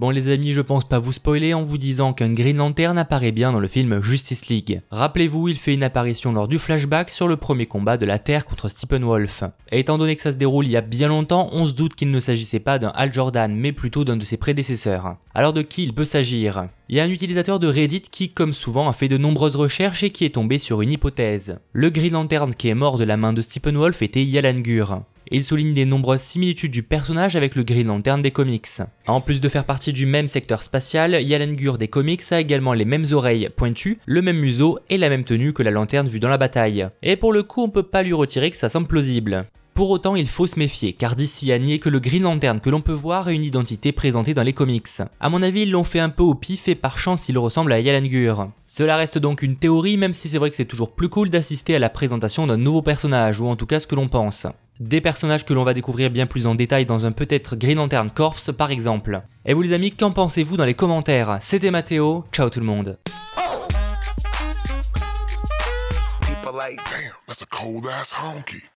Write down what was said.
Bon les amis, je pense pas vous spoiler en vous disant qu'un Green Lantern apparaît bien dans le film Justice League. Rappelez-vous, il fait une apparition lors du flashback sur le premier combat de la Terre contre Stephen Et étant donné que ça se déroule il y a bien longtemps, on se doute qu'il ne s'agissait pas d'un Hal Jordan, mais plutôt d'un de ses prédécesseurs. Alors de qui il peut s'agir Il y a un utilisateur de Reddit qui, comme souvent, a fait de nombreuses recherches et qui est tombé sur une hypothèse. Le Green Lantern qui est mort de la main de Stephen était Yalan il souligne des nombreuses similitudes du personnage avec le Green Lantern des comics. En plus de faire partie du même secteur spatial, Yalangur des comics a également les mêmes oreilles pointues, le même museau et la même tenue que la lanterne vue dans la bataille. Et pour le coup, on peut pas lui retirer que ça semble plausible. Pour autant, il faut se méfier, car d'ici à nier que le Green Lantern que l'on peut voir a une identité présentée dans les comics. À mon avis, ils l'ont fait un peu au pif et par chance, il ressemble à Yalangur. Cela reste donc une théorie, même si c'est vrai que c'est toujours plus cool d'assister à la présentation d'un nouveau personnage, ou en tout cas ce que l'on pense. Des personnages que l'on va découvrir bien plus en détail dans un peut-être Green Lantern Corps par exemple. Et vous les amis, qu'en pensez-vous dans les commentaires C'était Mathéo, ciao tout le monde